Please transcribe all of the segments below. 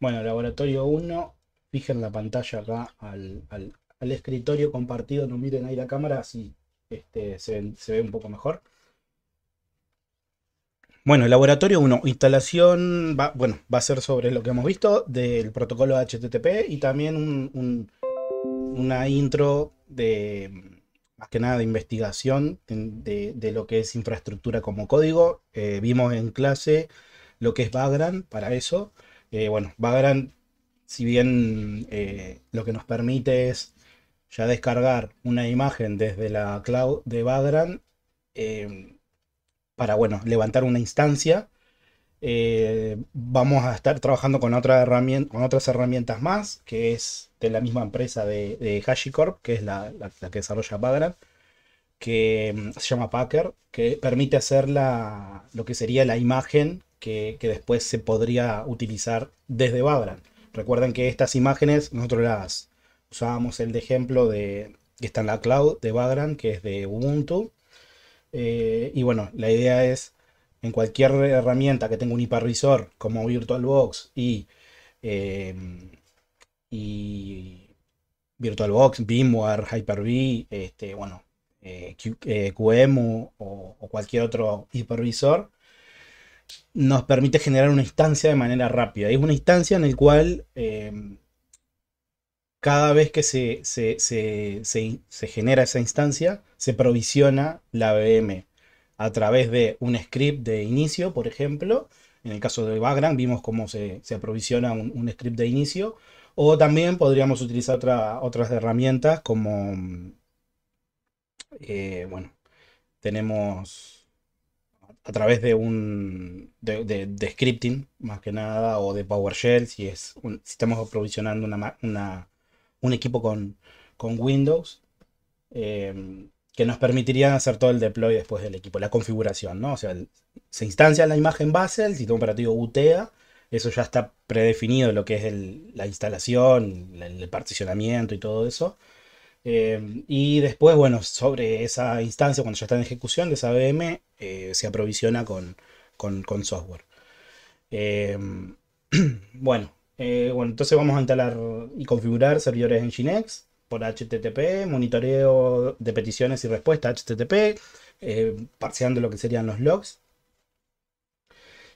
Bueno, laboratorio 1, fijen la pantalla acá al, escritorio compartido, no miren ahí la cámara, así este, se, ve un poco mejor. Bueno, laboratorio 1, instalación, bueno, va a ser sobre lo que hemos visto del protocolo HTTP y también una intro de, más que nada, de investigación de, lo que es infraestructura como código. Eh, vimos en clase lo que es Vagrant para eso. Eh, bueno, Vagrant, si bien eh, lo que nos permite es ya descargar una imagen desde la cloud de Vagrant eh, para, bueno, levantar una instancia, vamos a estar trabajando con, otra herramienta, con otras herramientas más, que es de la misma empresa de, HashiCorp, que es la, que desarrolla Vagrant que mm, se llama Packer, que permite hacer lo que sería la imagen que, después se podría utilizar desde Vagrant. Recuerden que estas imágenes nosotros las usábamos el de ejemplo de que está en la cloud de Vagrant, que es de Ubuntu. Eh, y bueno, la idea es en cualquier herramienta que tenga un hipervisor como VirtualBox y, em, VirtualBox, VMware, Hyper-V, este, bueno, eh, eh, QEMU o, o, cualquier otro hipervisor, nos permite generar una instancia de manera rápida. Es una instancia en la cual eh, cada vez que se, se, genera esa instancia, se provisiona la VM a través de un script de inicio, por ejemplo. En el caso del background vimos cómo se, aprovisiona un, script de inicio. O también podríamos utilizar otras herramientas como, eh, bueno, tenemos a través de un de, scripting más que nada o de PowerShell si es un, si estamos aprovisionando una, un equipo con, con Windows em, que nos permitirían hacer todo el deploy después del equipo, la configuración, ¿no? O sea, se instancia la imagen base, el sistema operativo UTEA, eso ya está predefinido lo que es la instalación, el particionamiento y todo eso. Em, y después, bueno, sobre esa instancia, cuando ya está en ejecución de esa VM, eh, se aprovisiona con, software. Em, bueno, eh, bueno, entonces vamos a instalar y configurar servidores Nginx por HTTP, monitoreo de peticiones y respuesta HTTP, eh, parseando lo que serían los logs.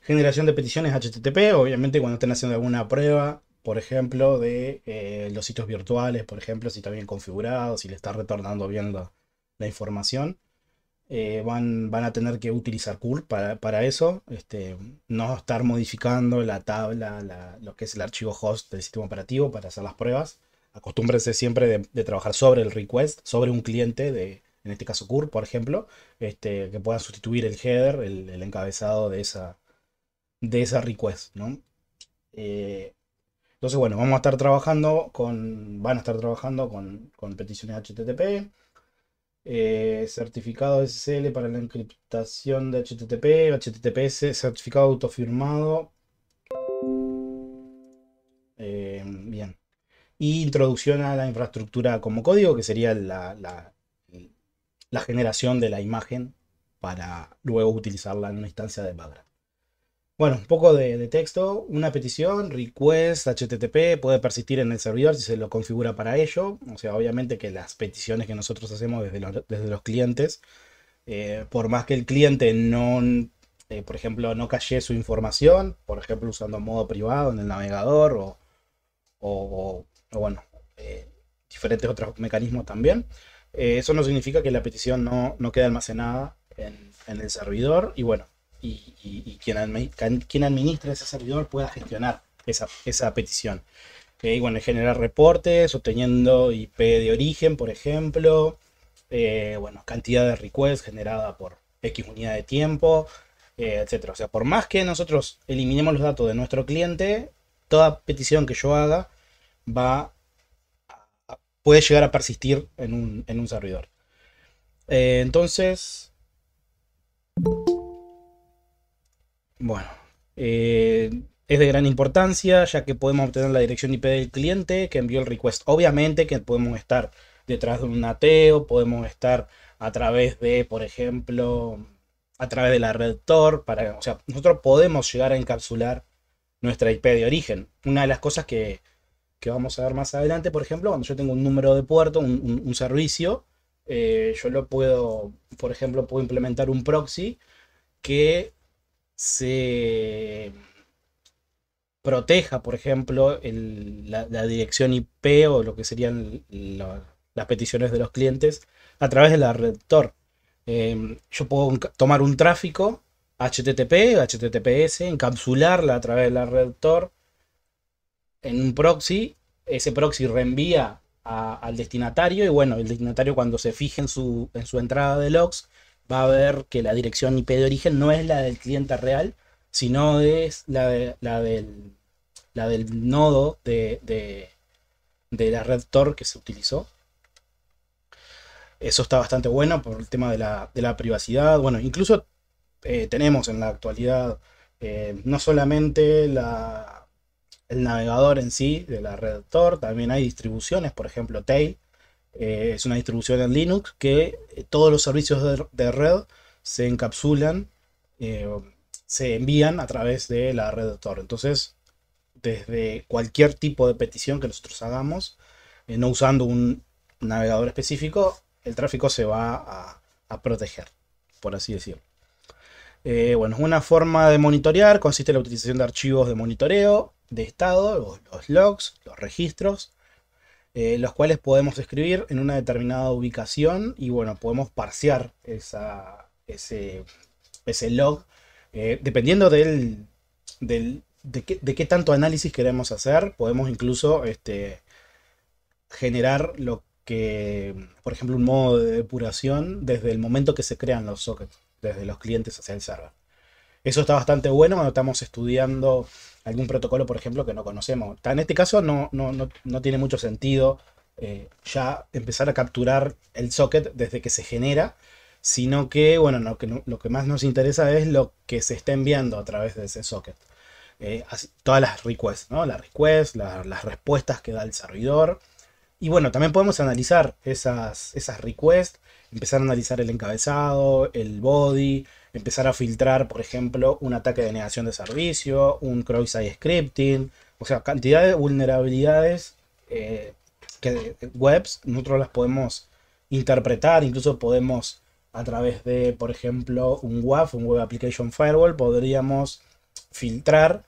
Generación de peticiones HTTP, obviamente cuando estén haciendo alguna prueba por ejemplo, de eh, los sitios virtuales, por ejemplo, si está bien configurado, si le está retornando bien la, información. Eh, van, van, a tener que utilizar curl para, eso, este, no estar modificando la tabla, lo que es el archivo host del sistema operativo para hacer las pruebas. Acostúmbrense siempre de, trabajar sobre el request, sobre un cliente de, en este caso CUR, por ejemplo, este, que puedan sustituir el header, el, encabezado de esa, de esa request, ¿no? Eh, entonces, bueno, vamos a estar trabajando con, van a estar trabajando con, peticiones HTTP, eh, certificado SSL para la encriptación de HTTP, HTTPS, certificado autofirmado. Eh, bien. introducción a la infraestructura como código, que sería la, generación de la imagen para luego utilizarla en una instancia de Vagrant. Bueno, un poco de, texto, una petición, request, HTTP, puede persistir en el servidor si se lo configura para ello. O sea, obviamente que las peticiones que nosotros hacemos desde los, clientes, eh, por más que el cliente no, eh, por ejemplo, no calle su información, por ejemplo, usando modo privado en el navegador o, o, bueno, eh, diferentes otros mecanismos también, eso no significa que la petición no, no quede almacenada en, en el servidor y bueno y, quien, quien, administra ese servidor pueda gestionar esa, esa petición. Y bueno, generar reportes, obteniendo IP de origen, por ejemplo. Eh, bueno, cantidad de requests generada por X unidad de tiempo, etc. Eh, etcétera. O sea, por más que nosotros eliminemos los datos de nuestro cliente, toda petición que yo haga va puede llegar a persistir en un, en un servidor. Eh, entonces. Bueno, eh, es de gran importancia ya que podemos obtener la dirección IP del cliente que envió el request. Obviamente que podemos estar detrás de un ateo, podemos estar a través de, por ejemplo, a través de la red Tor, para, o sea, nosotros podemos llegar a encapsular nuestra IP de origen. Una de las cosas que, vamos a ver más adelante, por ejemplo, cuando yo tengo un número de puerto, un, servicio, eh, yo lo puedo, por ejemplo, puedo implementar un proxy que se proteja, por ejemplo, la, dirección IP o lo que serían las peticiones de los clientes a través de la em, yo puedo tomar un tráfico HTTP, HTTPS, encapsularla a través de la red en un proxy. Ese proxy reenvía al destinatario y bueno, el destinatario cuando se fije en su entrada de logs va a ver que la dirección IP de origen no es la del cliente real, sino es la, la, del, nodo de, la red Tor que se utilizó. Eso está bastante bueno por el tema de la, privacidad. Bueno, incluso eh, tenemos en la actualidad eh, no solamente el navegador en sí de la red Tor, también hay distribuciones, por ejemplo, Tail, eh, es una distribución en Linux que eh, todos los servicios de, red se encapsulan, eh, se envían a través de la red de Tor. Entonces, desde cualquier tipo de petición que nosotros hagamos, no usando un navegador específico, el tráfico se va a, proteger, por así decirlo. bueno, una forma de monitorear consiste en la utilización de archivos de monitoreo de estado, los logs, los registros, eh, los cuales podemos escribir en una determinada ubicación y bueno, podemos parsear ese, ese log eh, dependiendo del, de, qué, tanto análisis queremos hacer. Podemos incluso este, generar lo que, por ejemplo, un modo de depuración desde el momento que se crean los sockets, desde los clientes hacia el server. Eso está bastante bueno cuando estamos estudiando algún protocolo, por ejemplo, que no conocemos. En este caso no, no, no tiene mucho sentido eh, ya empezar a capturar el socket desde que se genera, sino que, bueno, lo que, lo que más nos interesa es lo que se está enviando a través de ese socket. Eh, todas las requests, ¿no? Las requests, las respuestas que da el servidor. Y bueno, también podemos analizar esas, esas requests, empezar a analizar el encabezado, el body, empezar a filtrar, por ejemplo, un ataque de negación de servicio, un cross-site scripting, o sea, cantidad de vulnerabilidades eh, que eh, webs nosotros las podemos interpretar, incluso podemos a través de, por ejemplo, un WAF, un Web Application Firewall, podríamos filtrar,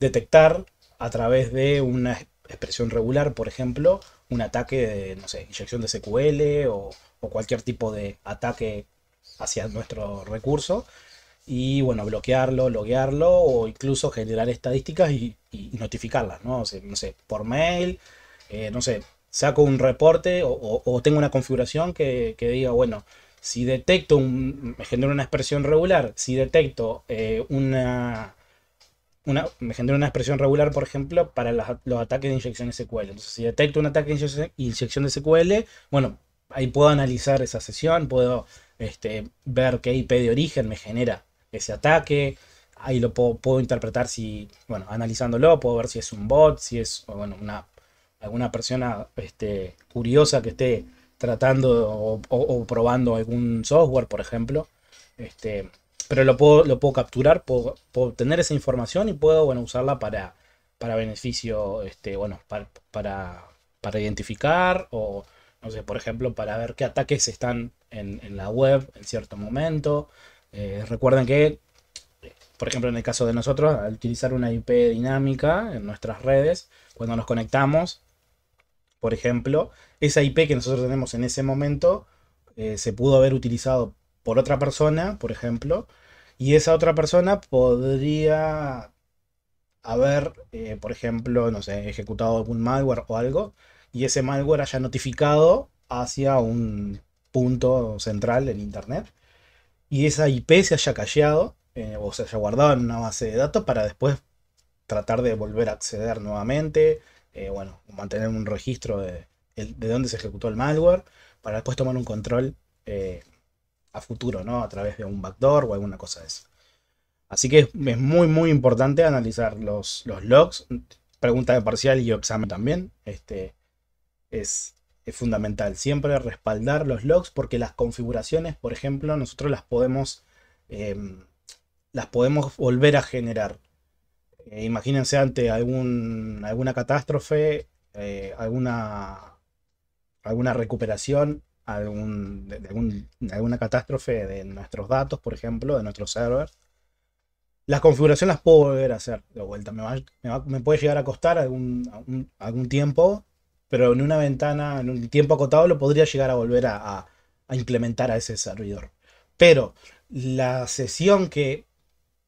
detectar a través de una expresión regular, por ejemplo, un ataque de, no sé, inyección de SQL o, o cualquier tipo de ataque hacia nuestro recurso y bueno, bloquearlo, loguearlo o incluso generar estadísticas y, notificarlas, ¿no? no sé, por mail, eh, no sé, saco un reporte o, tengo una configuración que, diga, bueno, si detecto, un, me genero una expresión regular, si detecto eh, una, una, me genera una expresión regular, por ejemplo, para los ataques de inyección SQL. Entonces, si detecto un ataque de inyección, inyección de SQL, bueno, ahí puedo analizar esa sesión, puedo este, ver qué IP de origen me genera ese ataque. Ahí lo puedo, interpretar si, bueno, analizándolo, puedo ver si es un bot, si es, bueno, una, alguna persona este, curiosa que esté tratando o, probando algún software, por ejemplo. Este, pero lo puedo, lo puedo capturar, puedo, obtener esa información y puedo bueno, usarla para, para beneficio, este, bueno, para, para identificar o no sé, por ejemplo, para ver qué ataques están en, la web en cierto momento. Eh, recuerden que, por ejemplo, en el caso de nosotros, al utilizar una IP dinámica en nuestras redes, cuando nos conectamos, por ejemplo, esa IP que nosotros tenemos en ese momento eh, se pudo haber utilizado por otra persona, por ejemplo, y esa otra persona podría haber, eh, por ejemplo, no sé, ejecutado algún malware o algo y ese malware haya notificado hacia un punto central en Internet y esa IP se haya callado eh, o se haya guardado en una base de datos para después tratar de volver a acceder nuevamente, eh, bueno, mantener un registro de, dónde se ejecutó el malware para después tomar un control eh, a futuro, ¿no? A través de un backdoor o alguna cosa de eso. Así que es, muy, muy importante analizar los, los logs, pregunta de parcial y examen también, este, es, fundamental. Siempre respaldar los logs porque las configuraciones, por ejemplo, nosotros las podemos, em, las podemos volver a generar. Eh, imagínense ante alguna catástrofe, eh, alguna, alguna recuperación, de, alguna catástrofe de nuestros datos, por ejemplo, de nuestro server. Las configuraciones las puedo volver a hacer de vuelta. Me, va, me, puede llegar a costar algún, algún tiempo, pero en una ventana, en un tiempo acotado, lo podría llegar a volver a, implementar a ese servidor. Pero la sesión que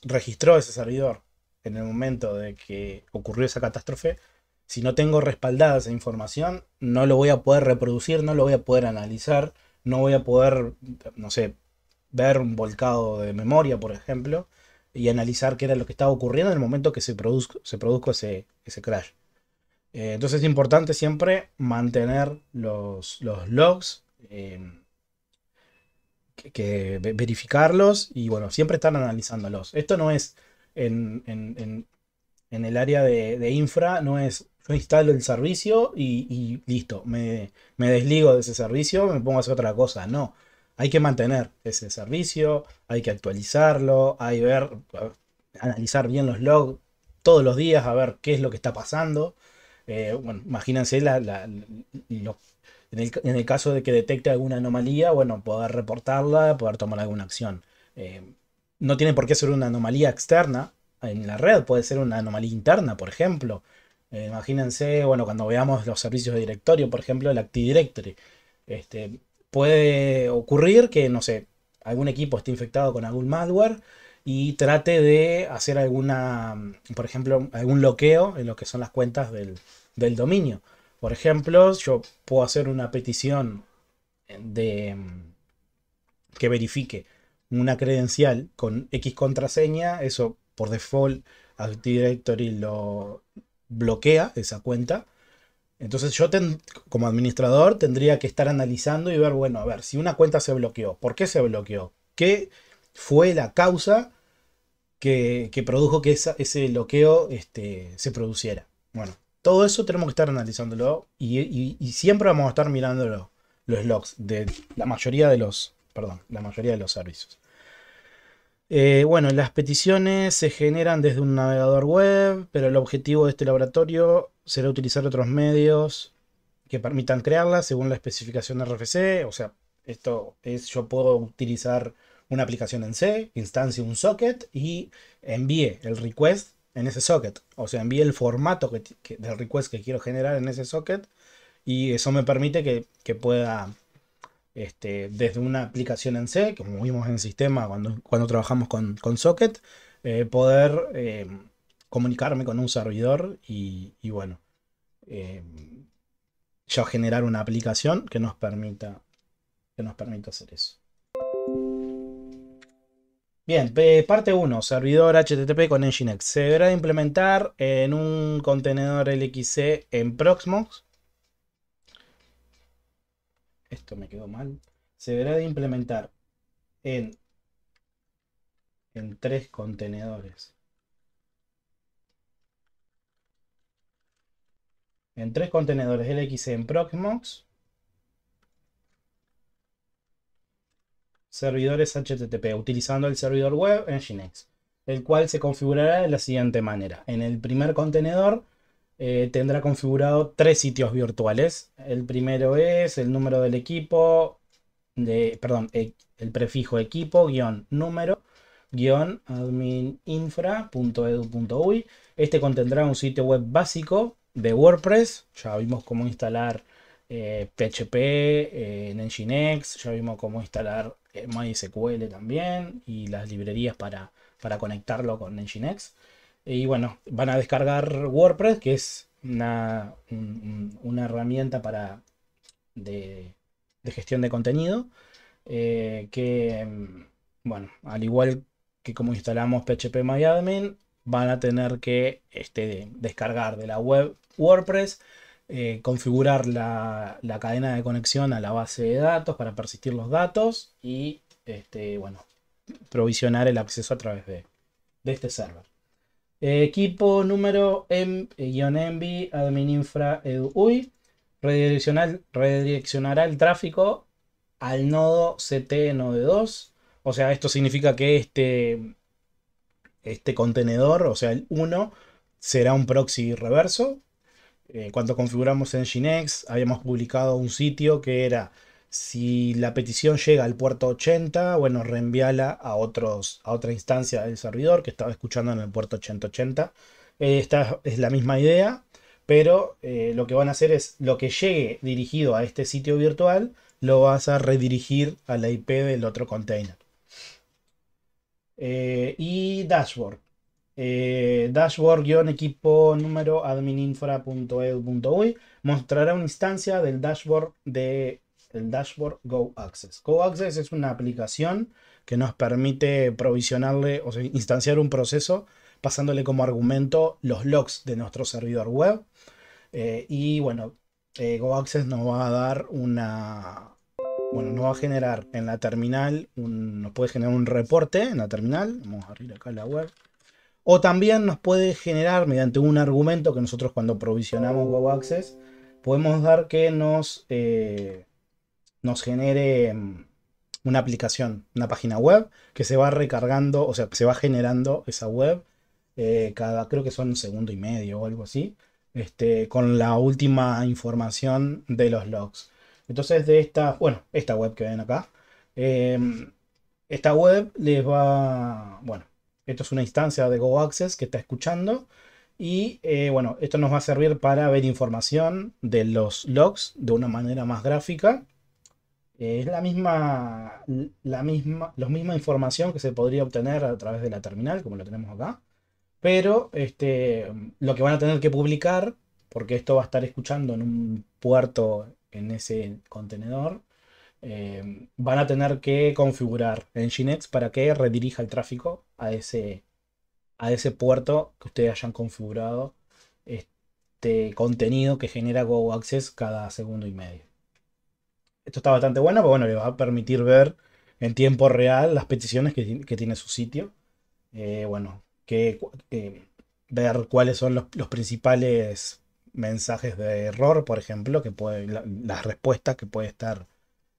registró ese servidor en el momento de que ocurrió esa catástrofe, si no tengo respaldada esa información, no lo voy a poder reproducir, no lo voy a poder analizar, no voy a poder, no sé, ver un volcado de memoria, por ejemplo, y analizar qué era lo que estaba ocurriendo en el momento que se, produzco, se produjo ese, ese crash. Eh, entonces es importante siempre mantener los, logs, eh, que, verificarlos y bueno, siempre estar analizándolos. Esto no es en, el área de, infra, no es yo instalo el servicio y, listo, me, me desligo de ese servicio, me pongo a hacer otra cosa, no hay que mantener ese servicio, hay que actualizarlo, hay ver, analizar bien los logs todos los días, a ver qué es lo que está pasando. Eh, bueno, imagínense en, el, caso de que detecte alguna anomalía, bueno, poder reportarla, poder tomar alguna acción. Eh, no tiene por qué ser una anomalía externa en la red, puede ser una anomalía interna, por ejemplo. Eh, imagínense, bueno, cuando veamos los servicios de directorio, por ejemplo, el Active Directory. Este, puede ocurrir que, no sé, algún equipo esté infectado con algún malware y trate de hacer alguna, por ejemplo, algún bloqueo en lo que son las cuentas del, dominio. Por ejemplo, yo puedo hacer una petición de que verifique una credencial con X contraseña, eso por default Active Directory lo bloquea esa cuenta. Entonces yo como administrador tendría que estar analizando y ver, bueno, a ver, si una cuenta se bloqueó, ¿por qué se bloqueó? ¿Qué fue la causa que, produjo que ese bloqueo este, se produciera. Bueno, todo eso tenemos que estar analizándolo y, siempre vamos a estar mirando los, logs de la mayoría de los, perdón, la mayoría de los servicios. Eh, bueno, las peticiones se generan desde un navegador web, pero el objetivo de este laboratorio será utilizar otros medios que permitan crearlas según la especificación de RFC. O sea, esto es, yo puedo utilizar una aplicación en C, instancie un socket y envíe el request en ese socket. O sea, envíe el formato que, del request que quiero generar en ese socket y eso me permite que, pueda, este, desde una aplicación en C, como vimos en el sistema cuando, cuando trabajamos con, socket, eh, poder eh, comunicarme con un servidor y, bueno, eh, ya generar una aplicación que nos permita, que nos permita hacer eso. Bien, parte 1, servidor HTTP con Nginx. Se deberá de implementar en un contenedor LXC en Proxmox. Esto me quedó mal. Se deberá de implementar en, en tres contenedores. En tres contenedores LXC en Proxmox. servidores HTTP utilizando el servidor web Nginx, el cual se configurará de la siguiente manera. En el primer contenedor eh, tendrá configurado tres sitios virtuales. El primero es el número del equipo, de, perdón, e, el prefijo equipo, guión número, admininfra.edu.uy. Este contendrá un sitio web básico de WordPress. Ya vimos cómo instalar PHP eh, eh, en Nginx, ya vimos cómo instalar MySQL también y las librerías para, para conectarlo con Nginx. Y bueno, van a descargar WordPress, que es una, una herramienta para de, gestión de contenido. Eh, que, bueno, al igual que como instalamos PHP MyAdmin, van a tener que este, descargar de la web WordPress eh, configurar la, cadena de conexión a la base de datos para persistir los datos y este, bueno, provisionar el acceso a través de, este server. Eh, equipo número envi eh, admininfra uy redireccionar, redireccionará el tráfico al nodo CT node 2. O sea, esto significa que este, este contenedor, o sea, el 1, será un proxy reverso eh, cuando configuramos en Nginx, habíamos publicado un sitio que era si la petición llega al puerto 80, bueno, reenviala a, otros, a otra instancia del servidor que estaba escuchando en el puerto 8080. Eh, esta es la misma idea, pero eh, lo que van a hacer es lo que llegue dirigido a este sitio virtual, lo vas a redirigir a la IP del otro container. y dashboard eh, dashboard-equipo número admininfra.edu.uy mostrará una instancia del dashboard de el dashboard Go Access. es una aplicación que nos permite provisionarle o sea, instanciar un proceso pasándole como argumento los logs de nuestro servidor web. Eh, y bueno, eh, Go nos va a dar una. Bueno, nos va a generar en la terminal, nos puede generar un reporte en la terminal. Vamos a abrir acá la web o también nos puede generar mediante un argumento que nosotros cuando provisionamos Web Access podemos dar que nos, eh, nos genere mm, una aplicación, una página web que se va recargando, o sea, se va generando esa web eh, cada, creo que son un segundo y medio o algo así, este, con la última información de los logs. Entonces de esta, bueno, esta web que ven acá, eh, esta web les va, bueno, esto es una instancia de Go Access que está escuchando. Y eh, bueno, esto nos va a servir para ver información de los logs de una manera más gráfica. Eh, es la misma, la misma, información que se podría obtener a través de la terminal, como lo tenemos acá. Pero este, lo que van a tener que publicar, porque esto va a estar escuchando en un puerto en ese contenedor, eh, van a tener que configurar Nginx para que redirija el tráfico a ese, a ese puerto que ustedes hayan configurado este contenido que genera Go Access cada segundo y medio. Esto está bastante bueno, pero bueno, le va a permitir ver en tiempo real las peticiones que, tiene su sitio. Eh, bueno, que, eh, ver cuáles son los, principales mensajes de error, por ejemplo, que las respuestas que puede estar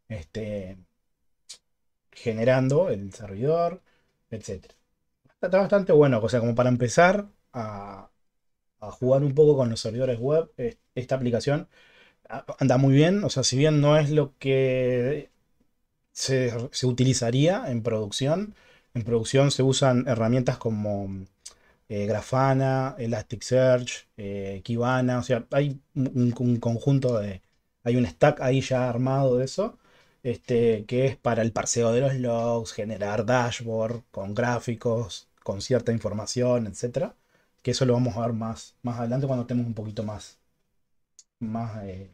este, generando el servidor, etc. Está bastante bueno, o sea, como para empezar a, jugar un poco con los servidores web, esta aplicación anda muy bien, o sea, si bien no es lo que se, utilizaría en producción, en producción se usan herramientas como eh, Grafana, Elasticsearch, eh, Kibana, o sea, hay un, conjunto de, hay un stack ahí ya armado de eso, este, que es para el parseo de los logs, generar dashboard con gráficos, con cierta información, etc. Que eso lo vamos a ver más, más adelante cuando tengamos un poquito más, más, eh,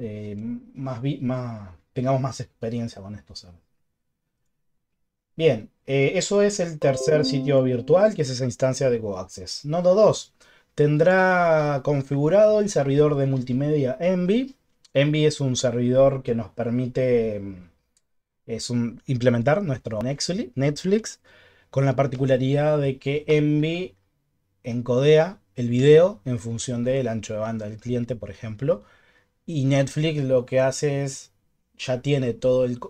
eh, más, tengamos más experiencia con esto. Bien, eh, eso es el tercer sitio virtual, que es esa instancia de GoAccess. Nodo 2 tendrá configurado el servidor de multimedia Envy Envy es un servidor que nos permite mm, implementar nuestro Netflix con la particularidad de que Envy encodea el video en función del ancho de banda del cliente, por ejemplo, y Netflix lo que hace es ya tiene todo el,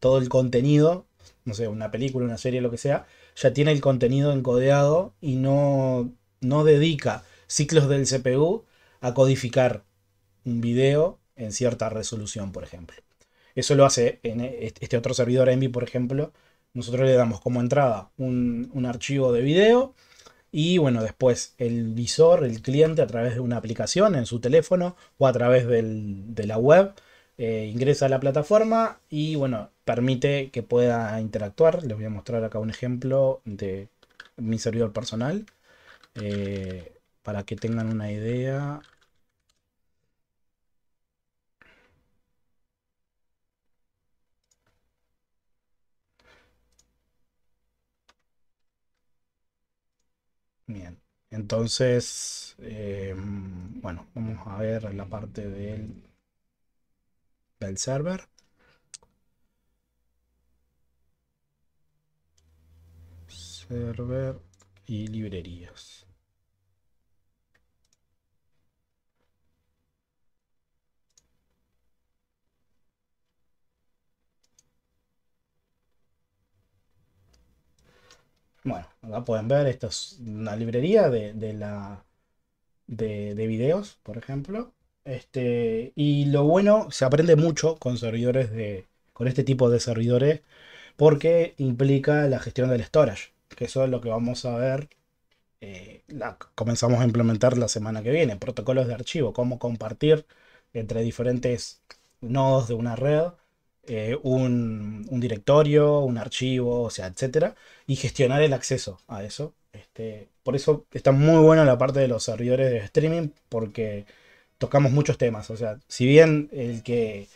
todo el contenido, no sé, una película, una serie, lo que sea, ya tiene el contenido encodeado y no, no dedica ciclos del CPU a codificar un video en cierta resolución, por ejemplo. Eso lo hace en eh, este otro servidor Envy, por ejemplo. Nosotros le damos como entrada un, archivo de video y bueno, después el visor, el cliente a través de una aplicación en su teléfono o a través de la web eh, ingresa a la plataforma y bueno, permite que pueda interactuar. Les voy a mostrar acá un ejemplo de mi servidor personal eh, para que tengan una idea. Bien, entonces, em, bueno, vamos a ver la parte del, del server. Server y librerías. Bueno, acá pueden ver, esto es una librería de, la, de, videos, por ejemplo. Este, y lo bueno, se aprende mucho con servidores de, con este tipo de servidores, porque implica la gestión del storage, que eso es lo que vamos a ver eh, comenzamos a implementar la semana que viene. Protocolos de archivo, cómo compartir entre diferentes nodos de una red eh, un, directorio, un archivo, o sea, etcétera, y gestionar el acceso a eso. Este, por eso está muy buena la parte de los servidores de streaming, porque tocamos muchos temas. O sea, si bien el que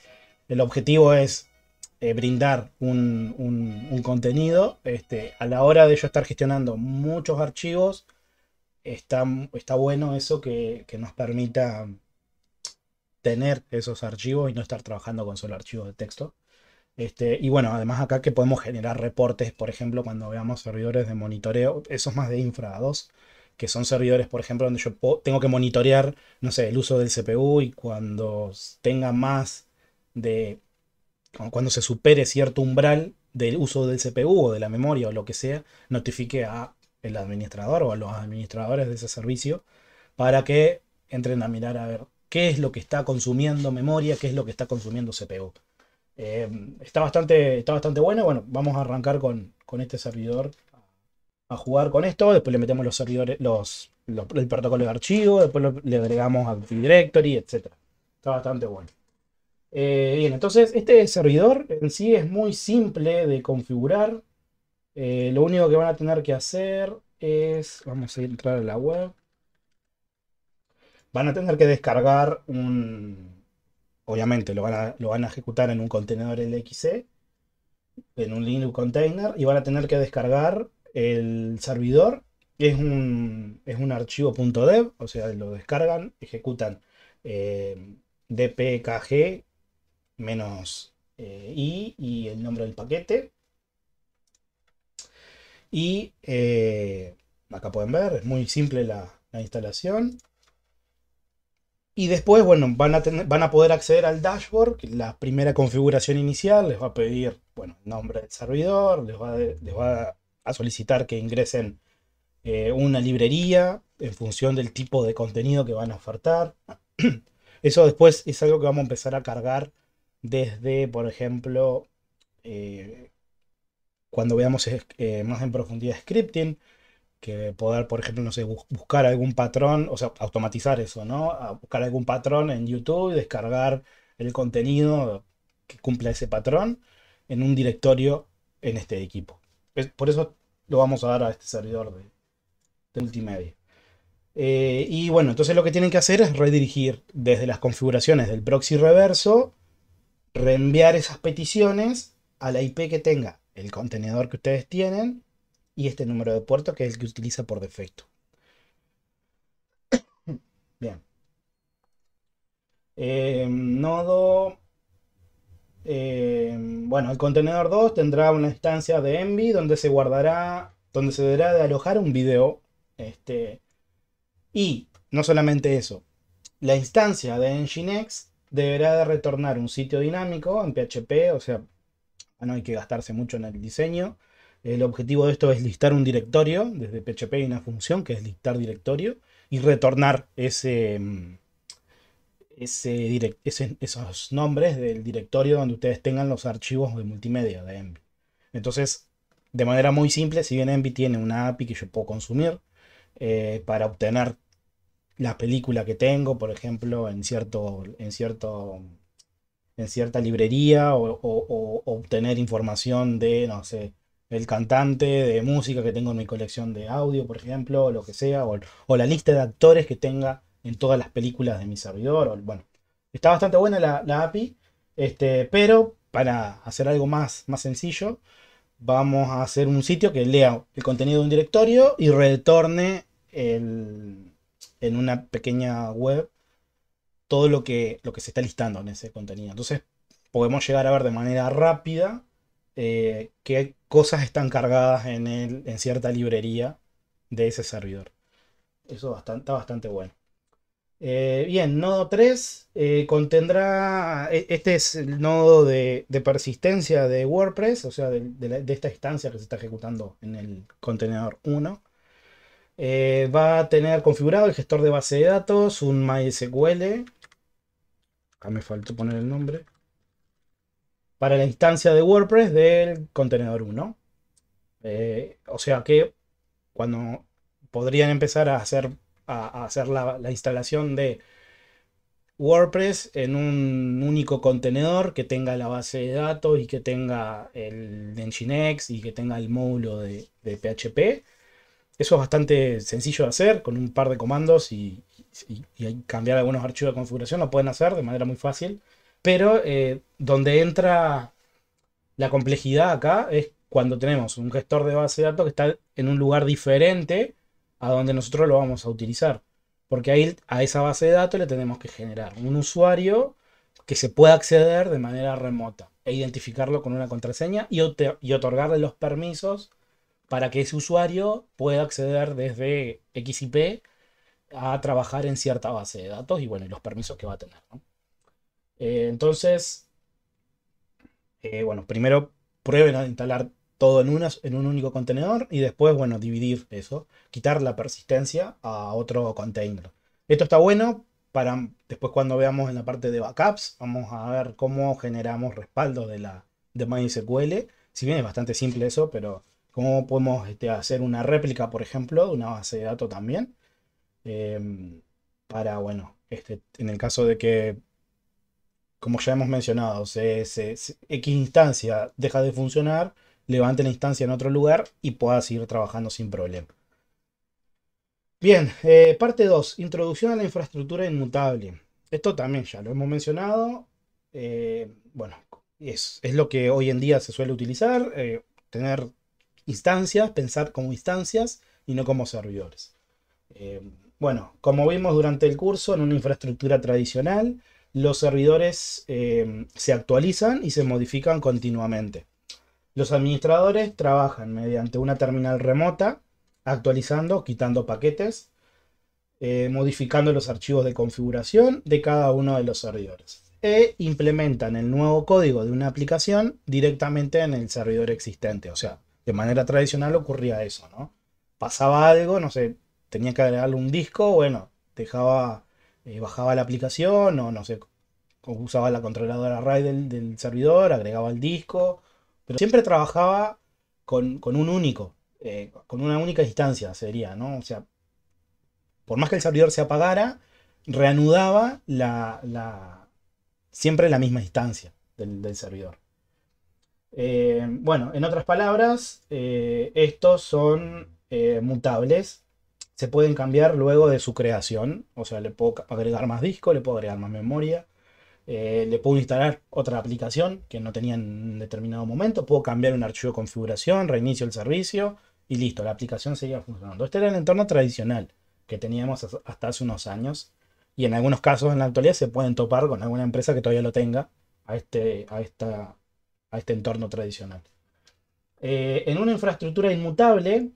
el objetivo es eh, brindar un, contenido, este, a la hora de yo estar gestionando muchos archivos, está, está bueno eso que, que nos permita tener esos archivos y no estar trabajando con solo archivos de texto. Este, y bueno, además acá que podemos generar reportes, por ejemplo, cuando veamos servidores de monitoreo, esos más de infra 2, que son servidores, por ejemplo, donde yo tengo que monitorear, no sé, el uso del CPU y cuando tenga más de, cuando se supere cierto umbral del uso del CPU o de la memoria o lo que sea, notifique al administrador o a los administradores de ese servicio para que entren a mirar a ver qué es lo que está consumiendo memoria, qué es lo que está consumiendo CPU. Em, está, bastante, está bastante bueno Bueno, vamos a arrancar con, este servidor a jugar con esto. Después le metemos los servidores, los, el protocolo de archivo. Después le agregamos Active Directory, etc. Está bastante bueno. Eh, bien, entonces este servidor en sí es muy simple de configurar. Eh, lo único que van a tener que hacer es, vamos a entrar a la web. Van a tener que descargar un, obviamente lo van a, ejecutar en un contenedor LXC, e, en un Linux container, y van a tener que descargar el servidor. Es un, es un archivo o sea, lo descargan, ejecutan eh, dpkg menos eh, i y el nombre del paquete. Y eh, acá pueden ver, es muy simple la, la instalación. Y después, bueno, van a, van a poder acceder al dashboard, la primera configuración inicial, les va a pedir, bueno, el nombre del servidor, les va, a solicitar que ingresen eh, una librería en función del tipo de contenido que van a ofertar. Eso después es algo que vamos a empezar a cargar desde, por ejemplo, eh, cuando veamos eh, más en profundidad scripting, que poder, por ejemplo, no sé, buscar algún patrón, o sea, automatizar eso, ¿no? buscar algún patrón en YouTube, y descargar el contenido que cumpla ese patrón en un directorio en este equipo. por eso lo vamos a dar a este servidor de, multimedia. Eh, y bueno, entonces lo que tienen que hacer es redirigir desde las configuraciones del proxy reverso, reenviar esas peticiones a la IP que tenga el contenedor que ustedes tienen y este número de puertos, que es el que utiliza por defecto. Bien. Em, nodo. Em, bueno, el contenedor 2 tendrá una instancia de Envy donde se guardará, donde se deberá de alojar un video. Este, y no solamente eso, la instancia de Nginx deberá de retornar un sitio dinámico en PHP, o sea, no hay que gastarse mucho en el diseño, el objetivo de esto es listar un directorio, desde PHP hay una función que es listar directorio, y retornar ese, mm, ese, esos nombres del directorio donde ustedes tengan los archivos de multimedia de Envy. Entonces, de manera muy simple, si bien Envy tiene una API que yo puedo consumir eh, para obtener la película que tengo, por ejemplo, en cierto, en cierto en cierta librería o obtener información de, no sé, el cantante de música que tengo en mi colección de audio, por ejemplo, o lo que sea, o, la lista de actores que tenga en todas las películas de mi servidor. bueno, está bastante buena la, API, este, pero para hacer algo más, más sencillo, vamos a hacer un sitio que lea el contenido de un directorio y retorne en una pequeña web todo lo que, lo que se está listando en ese contenido. Entonces podemos llegar a ver de manera rápida eh, qué cosas están cargadas en, cierta librería de ese servidor. Eso está bastante bueno. Eh, bien, nodo 3 eh, contendrá, e-, este es el nodo de, persistencia de WordPress, o sea, de, esta instancia que se está ejecutando en el contenedor 1. va a tener configurado el gestor de base de datos, un MySQL. Acá me faltó poner el nombre para la instancia de WordPress del contenedor 1. Eh, o sea que cuando podrían empezar a hacer, a, hacer la, instalación de WordPress en un único contenedor que tenga la base de datos y que tenga el Nginx y que tenga el módulo de, PHP. Eso es bastante sencillo de hacer con un par de comandos y, y cambiar algunos archivos de configuración. Lo pueden hacer de manera muy fácil. Pero eh, donde entra la complejidad acá es cuando tenemos un gestor de base de datos que está en un lugar diferente a donde nosotros lo vamos a utilizar. Porque ahí a esa base de datos le tenemos que generar un usuario que se pueda acceder de manera remota e identificarlo con una contraseña y, otorgarle los permisos para que ese usuario pueda acceder desde XIP a trabajar en cierta base de datos y bueno, los permisos que va a tener. Eh, entonces, eh, bueno, primero prueben a instalar todo en, una, en un único contenedor y después, bueno, dividir eso, quitar la persistencia a otro container. Esto está bueno para después cuando veamos en la parte de backups, vamos a ver cómo generamos respaldo de la de MySQL. Si bien es bastante simple eso, pero cómo podemos este, hacer una réplica, por ejemplo, de una base de datos también. Eh, para, bueno, este, en el caso de que como ya hemos mencionado, si X instancia deja de funcionar, levante la instancia en otro lugar y pueda seguir trabajando sin problema. Bien, eh, parte 2, introducción a la infraestructura inmutable. Esto también ya lo hemos mencionado. Eh, bueno, es, lo que hoy en día se suele utilizar, eh, tener instancias, pensar como instancias y no como servidores. bueno, como vimos durante el curso, en una infraestructura tradicional, los servidores em, se actualizan y se modifican continuamente. Los administradores trabajan mediante una terminal remota, actualizando, quitando paquetes, eh, modificando los archivos de configuración de cada uno de los servidores e implementan el nuevo código de una aplicación directamente en el servidor existente. O sea, de manera tradicional ocurría eso, ¿no? Pasaba algo, no sé, tenía que agregarle un disco, bueno, dejaba eh, bajaba la aplicación o no sé, usaba la controladora RAID del, servidor, agregaba el disco, pero siempre trabajaba con, un único, eh, con una única distancia sería, ¿no? O sea, por más que el servidor se apagara, reanudaba la, siempre la misma distancia del, servidor. Eh, bueno, en otras palabras, estos son mutables se pueden cambiar luego de su creación. O sea, le puedo agregar más disco, le puedo agregar más memoria, eh, le puedo instalar otra aplicación que no tenía en determinado momento, puedo cambiar un archivo de configuración, reinicio el servicio y listo, la aplicación seguía funcionando. Este era el entorno tradicional que teníamos hasta hace unos años y en algunos casos en la actualidad se pueden topar con alguna empresa que todavía lo tenga a este, a esta, a este entorno tradicional. Eh, en una infraestructura inmutable,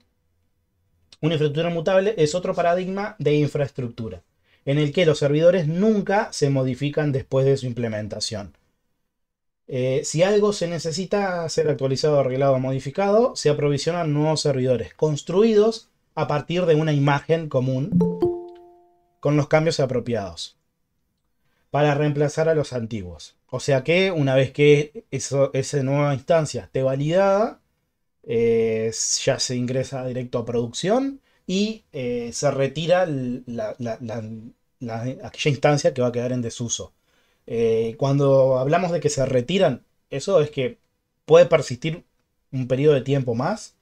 una infraestructura mutable es otro paradigma de infraestructura, en el que los servidores nunca se modifican después de su implementación. Eh, si algo se necesita ser actualizado, arreglado o modificado, se aprovisionan nuevos servidores construidos a partir de una imagen común con los cambios apropiados para reemplazar a los antiguos. O sea que una vez que esa nueva instancia esté validada, eh, ya se ingresa directo a producción y eh, se retira la, aquella instancia que va a quedar en desuso. Eh, cuando hablamos de que se retiran, eso es que puede persistir un periodo de tiempo más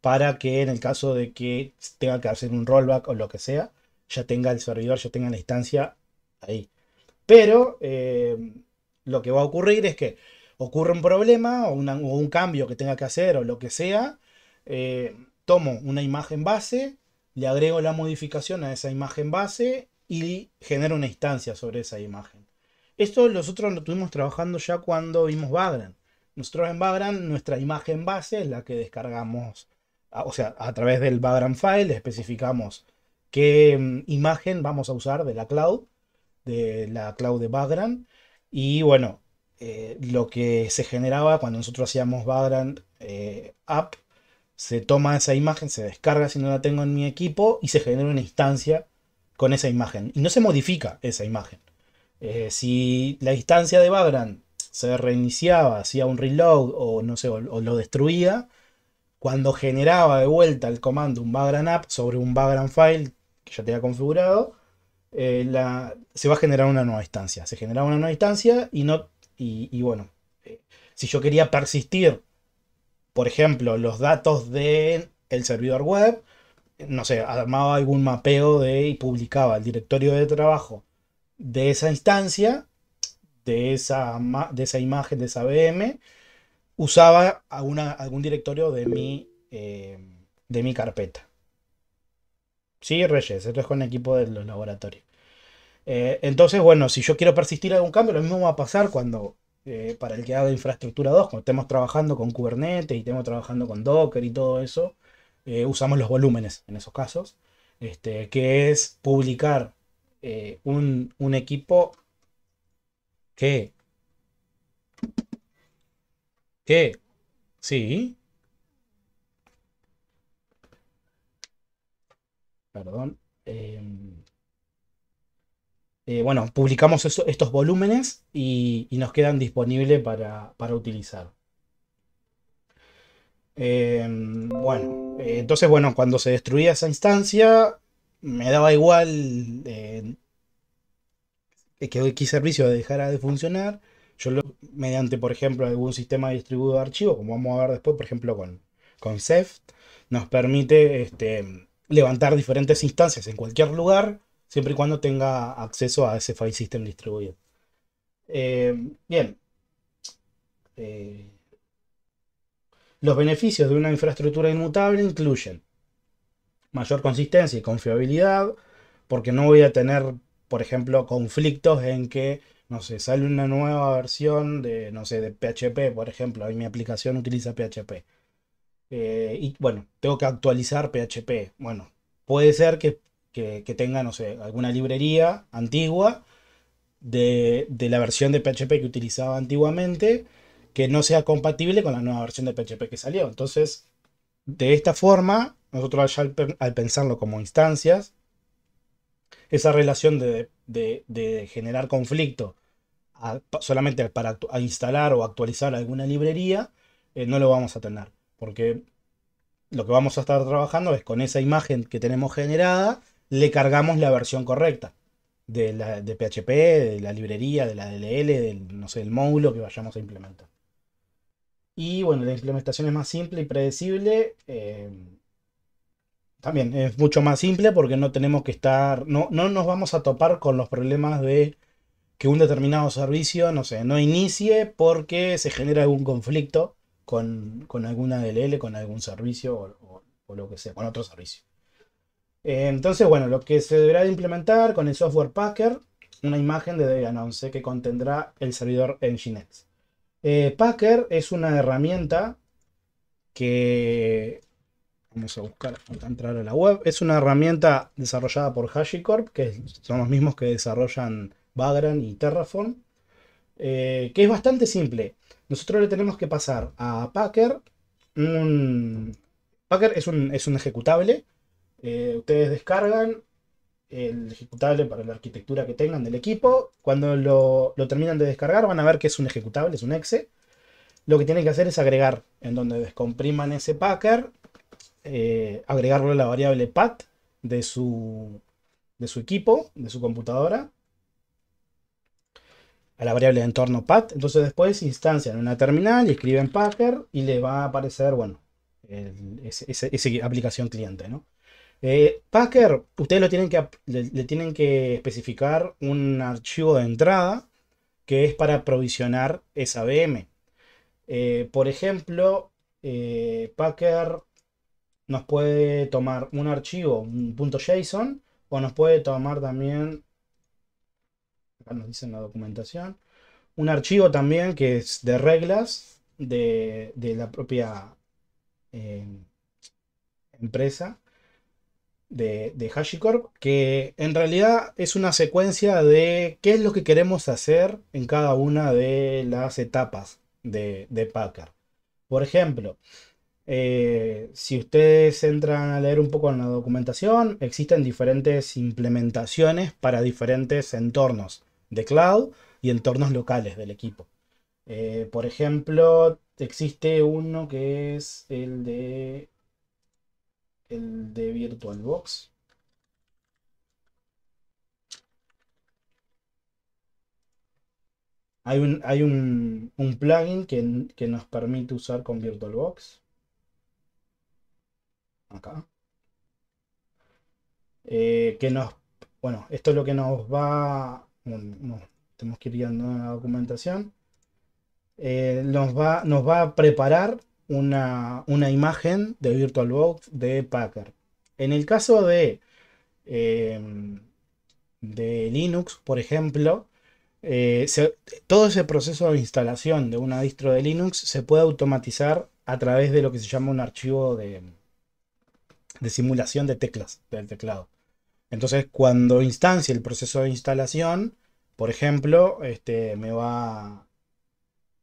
para que en el caso de que tenga que hacer un rollback o lo que sea, ya tenga el servidor, ya tenga la instancia ahí. Pero lo que va a ocurrir es que ocurre un problema o, un cambio que tenga que hacer o lo que sea, eh, tomo una imagen base, le agrego la modificación a esa imagen base y genero una instancia sobre esa imagen. Esto nosotros lo tuvimos trabajando ya cuando vimos Vagrant. Nosotros en Vagrant nuestra imagen base es la que descargamos, o sea, a través del Vagrant file especificamos qué mm, imagen vamos a usar de la cloud, de la cloud de Vagrant. Y bueno, eh, lo que se generaba cuando nosotros hacíamos Vagrant eh, App, se toma esa imagen, se descarga si no la tengo en mi equipo y se genera una instancia con esa imagen. Y no se modifica esa imagen. Eh, si la instancia de Vagrant se reiniciaba, hacía un reload o no sé, o, lo destruía, cuando generaba de vuelta el comando un Vagrant App sobre un Vagrant File que ya tenía configurado, la, se va a generar una nueva instancia. Se genera una nueva instancia y no y, bueno, eh, si yo quería persistir, por ejemplo, los datos del el servidor web, no sé, armaba algún mapeo de, y publicaba el directorio de trabajo de esa instancia, de esa, de esa imagen, de esa VM, usaba alguna, algún directorio de mi, eh, de mi carpeta. Sí, Reyes, esto es con el equipo de los laboratorios. Eh, entonces, bueno, si yo quiero persistir algún cambio, lo mismo va a pasar cuando, eh, para el que haga infraestructura 2, cuando estemos trabajando con Kubernetes y estemos trabajando con Docker y todo eso, eh, usamos los volúmenes en esos casos, este, que es publicar un, equipo que... que... sí, perdón. Em, eh, bueno, publicamos estos volúmenes y, nos quedan disponibles para, utilizar. Em, bueno, eh, entonces, bueno, cuando se destruía esa instancia, me daba igual eh, que X servicio dejara de funcionar. Yo lo, mediante, por ejemplo, algún sistema distribuido de archivos, como vamos a ver después, por ejemplo, con, con nos permite este, levantar diferentes instancias en cualquier lugar siempre y cuando tenga acceso a ese file system distribuido. Eh, bien. Eh, los beneficios de una infraestructura inmutable incluyen mayor consistencia y confiabilidad, porque no voy a tener, por ejemplo, conflictos en que, no sé, sale una nueva versión de, no sé, de PHP, por ejemplo, y mi aplicación utiliza PHP. Eh, y bueno, tengo que actualizar PHP. Bueno, puede ser que que, que tenga, no sé, alguna librería antigua de, la versión de PHP que utilizaba antiguamente que no sea compatible con la nueva versión de PHP que salió. Entonces, de esta forma, nosotros al, al pensarlo como instancias, esa relación de, generar conflicto solamente para instalar o actualizar alguna librería, eh, no lo vamos a tener. Porque lo que vamos a estar trabajando es con esa imagen que tenemos generada, le cargamos la versión correcta de, la, de PHP, de la librería, de la DLL, del, no sé, módulo que vayamos a implementar. Y bueno, la implementación es más simple y predecible. Eh, también es mucho más simple porque no tenemos que estar, no, no nos vamos a topar con los problemas de que un determinado servicio, no sé, no inicie porque se genera algún conflicto con, alguna DLL, con algún servicio o lo que sea, con otro servicio. Eh, entonces, bueno, lo que se deberá implementar con el software Packer, una imagen de Debian 11 que contendrá el servidor Nginx. Eh, Packer es una herramienta que vamos a buscar, a entrar a la web. Es una herramienta desarrollada por HashiCorp, que son los mismos que desarrollan Vagrant y Terraform, eh, que es bastante simple. Nosotros le tenemos que pasar a Packer un... Packer es un ejecutable eh, ustedes descargan el ejecutable para la arquitectura que tengan del equipo. Cuando lo, terminan de descargar van a ver que es un ejecutable, es un exe. Lo que tienen que hacer es agregar en donde descompriman ese packer, eh, agregarlo a la variable path de su, de su equipo, de su computadora, a la variable de entorno path. Entonces después instancian una terminal y escriben packer y le va a aparecer, bueno, esa aplicación cliente, ¿no? Eh, Packer, ustedes lo tienen que, le, tienen que especificar un archivo de entrada que es para provisionar esa VM. Eh, por ejemplo, eh, Packer nos puede tomar un archivo, .json, o nos puede tomar también, acá nos dicen la documentación, un archivo también que es de reglas de, de la propia empresa de, HashiCorp, que en realidad es una secuencia de qué es lo que queremos hacer en cada una de las etapas de, de Packer. Por ejemplo, eh, si ustedes entran a leer un poco en la documentación, existen diferentes implementaciones para diferentes entornos de cloud y entornos locales del equipo. Eh, por ejemplo, existe uno que es el de el de VirtualBox. Hay un, hay un, plugin que, nos permite usar con VirtualBox. Acá. Eh, que nos, bueno, esto es lo que nos va, tenemos que ir viendo la documentación. Eh, nos, va, nos va a preparar una, imagen de VirtualBox de Packer. En el caso de, em, de Linux, por ejemplo, eh, todo ese proceso de instalación de una distro de Linux se puede automatizar a través de lo que se llama un archivo de, de simulación de teclas del teclado. Entonces, cuando instancie el proceso de instalación, por ejemplo, este, me va,